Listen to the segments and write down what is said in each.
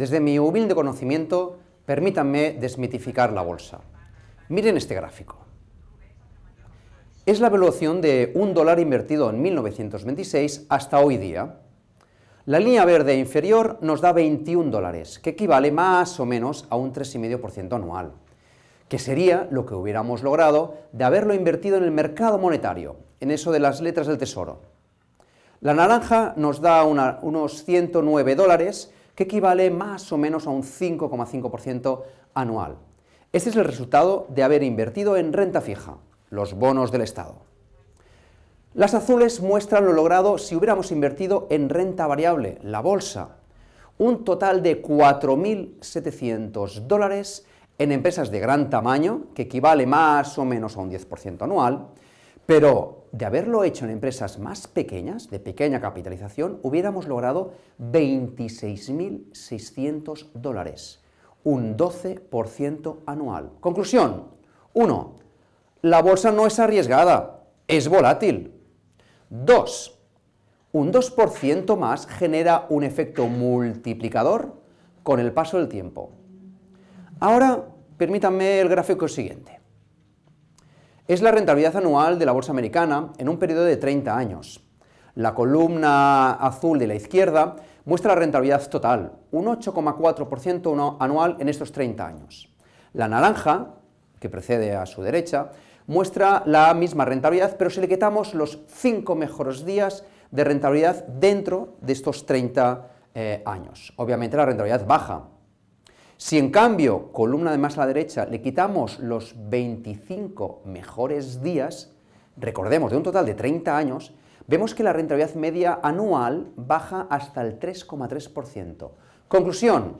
Desde mi humilde conocimiento, permítanme desmitificar la bolsa. Miren este gráfico. Es la evaluación de un dólar invertido en 1926 hasta hoy día. La línea verde inferior nos da 21 dólares, que equivale más o menos a un 3,5% anual, que sería lo que hubiéramos logrado de haberlo invertido en el mercado monetario, en eso de las letras del tesoro. La naranja nos da unos 109 dólares, que equivale más o menos a un 5,5% anual. Este es el resultado de haber invertido en renta fija, los bonos del Estado. Las azules muestran lo logrado si hubiéramos invertido en renta variable, la bolsa, un total de 4.700 dólares en empresas de gran tamaño, que equivale más o menos a un 10% anual, pero de haberlo hecho en empresas más pequeñas, de pequeña capitalización, hubiéramos logrado 26.600 dólares, un 12% anual. Conclusión, 1. La bolsa no es arriesgada, es volátil. 2. Un 2% más genera un efecto multiplicador con el paso del tiempo. Ahora, permítanme el gráfico siguiente. Es la rentabilidad anual de la bolsa americana en un periodo de 30 años. La columna azul de la izquierda muestra la rentabilidad total, un 8,4% anual en estos 30 años. La naranja, que precede a su derecha, muestra la misma rentabilidad, pero si le quitamos los 5 mejores días de rentabilidad dentro de estos 30 eh, años. Obviamente la rentabilidad baja, si en cambio, columna de más a la derecha, le quitamos los 25 mejores días, recordemos, de un total de 30 años, vemos que la rentabilidad media anual baja hasta el 3,3%. Conclusión,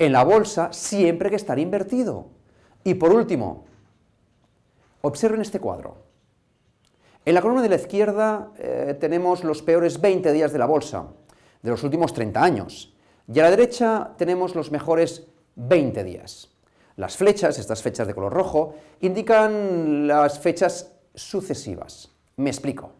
en la bolsa siempre hay que estar invertido. Y por último, observen este cuadro. En la columna de la izquierda eh, tenemos los peores 20 días de la bolsa, de los últimos 30 años. Y a la derecha tenemos los mejores 20 días. Las flechas, estas fechas de color rojo, indican las fechas sucesivas. Me explico.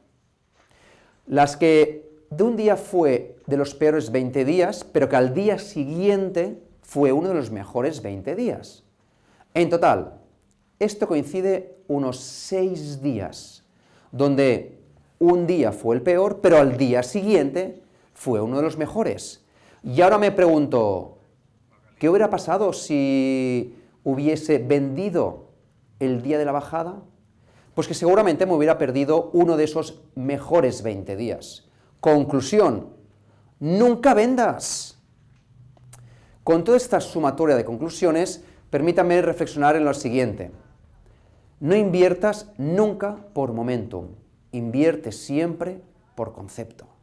Las que de un día fue de los peores 20 días, pero que al día siguiente fue uno de los mejores 20 días. En total, esto coincide unos 6 días, donde un día fue el peor, pero al día siguiente fue uno de los mejores. Y ahora me pregunto, ¿qué hubiera pasado si hubiese vendido el día de la bajada? Pues que seguramente me hubiera perdido uno de esos mejores 20 días. Conclusión, nunca vendas. Con toda esta sumatoria de conclusiones, permítame reflexionar en lo siguiente. No inviertas nunca por momentum, invierte siempre por concepto.